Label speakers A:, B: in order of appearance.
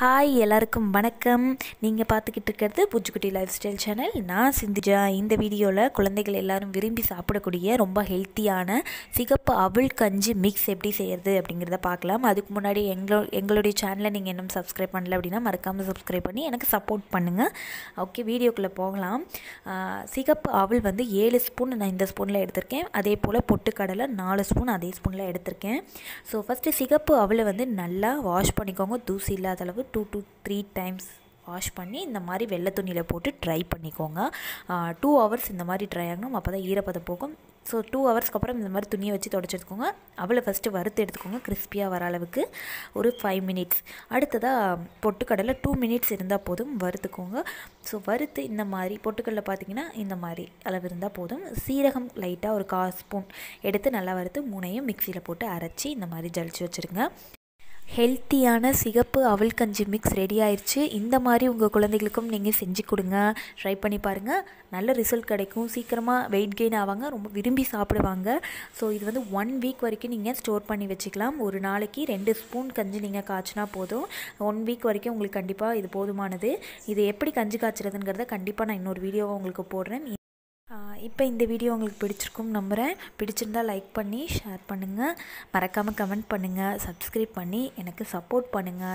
A: hi எல்லாருக்கும் வணக்கம் நீங்கள் பார்த்துக்கிட்டு இருக்கிறது பூச்சிக்குட்டி லைஃப் ஸ்டைல் சேனல் நான் சிந்துஜா இந்த வீடியோவில் குழந்தைகள் எல்லாரும் விரும்பி சாப்பிடக்கூடிய ரொம்ப ஹெல்த்தியான சிகப்பு அவள் கஞ்சி மிக்ஸ் எப்படி செய்கிறது அப்படிங்கிறத பார்க்கலாம் அதுக்கு முன்னாடி எங்களோ எங்களுடைய சேனலை நீங்கள் இன்னும் சப்ஸ்கிரைப் பண்ணல அப்படின்னா மறக்காமல் சப்ஸ்கிரைப் பண்ணி எனக்கு சப்போர்ட் பண்ணுங்கள் ஓகே வீடியோக்குள்ளே போகலாம் சிகப்பு அவள் வந்து ஏழு ஸ்பூன் நான் இந்த ஸ்பூனில் எடுத்திருக்கேன் அதே போல் பொட்டுக்கடலை நாலு ஸ்பூன் அதே ஸ்பூனில் எடுத்திருக்கேன் ஸோ ஃபஸ்ட்டு சிகப்பு அவளை வந்து நல்லா வாஷ் பண்ணிக்கோங்க தூசி இல்லாத அளவு two two three times wash பண்ணி இந்த மாதிரி வெள்ளை துணியில் போட்டு ட்ரை பண்ணிக்கோங்க டூ ஹவர்ஸ் இந்த மாதிரி ட்ரை ஆகணும் அப்போ தான் ஈரப்பதம் போகும் ஸோ டூ ஹவர்ஸ்க்கு அப்புறம் இந்த மாதிரி துணியை வச்சு தொடச்சிருக்கோங்க அவ்வளோ அவளை ஃபஸ்ட்டு வறுத்து எடுத்துக்கோங்க கிறிஸ்பியாக வர அளவுக்கு ஒரு ஃபைவ் மினிட்ஸ் அடுத்ததாக பொட்டுக்கடலை டூ மினிட்ஸ் இருந்தால் போதும் வறுத்துக்கோங்க ஸோ வறுத்து இந்த மாதிரி பொட்டுக்கடலை பார்த்திங்கன்னா இந்த மாதிரி அளவு இருந்தால் போதும் சீரகம் லைட்டாக ஒரு கால் ஸ்பூன் எடுத்து நல்லா வறுத்து மூணையும் மிக்சியில் போட்டு அரைச்சி இந்த மாதிரி ஜலிச்சு வச்சுருங்க ஹெல்த்தியான சிகப்பு அவல் கஞ்சி மிக்ஸ் ரெடி ஆயிடுச்சு இந்த மாதிரி உங்கள் குழந்தைகளுக்கும் நீங்கள் செஞ்சு கொடுங்க ட்ரை பண்ணி பாருங்கள் நல்ல ரிசல்ட் கிடைக்கும் சீக்கிரமாக வெயிட் கெயின் ஆவாங்க ரொம்ப விரும்பி சாப்பிடுவாங்க ஸோ இது வந்து ஒன் வீக் வரைக்கும் நீங்கள் ஸ்டோர் பண்ணி வச்சுக்கலாம் ஒரு நாளைக்கு ரெண்டு ஸ்பூன் கஞ்சி நீங்கள் காய்ச்சினா போதும் ஒன் வீக் வரைக்கும் உங்களுக்கு கண்டிப்பாக இது போதுமானது இது எப்படி கஞ்சி காய்ச்சிறதுங்கிறத கண்டிப்பாக நான் இன்னொரு வீடியோவை உங்களுக்கு போடுறேன் இப்போ இந்த வீடியோ உங்களுக்கு பிடிச்சிருக்கும் நம்புகிறேன் பிடிச்சிருந்தால் லைக் பண்ணி ஷேர் பண்ணுங்கள் மறக்காமல் கமெண்ட் பண்ணுங்கள் சப்ஸ்கிரைப் பண்ணி எனக்கு சப்போர்ட் பண்ணுங்கள்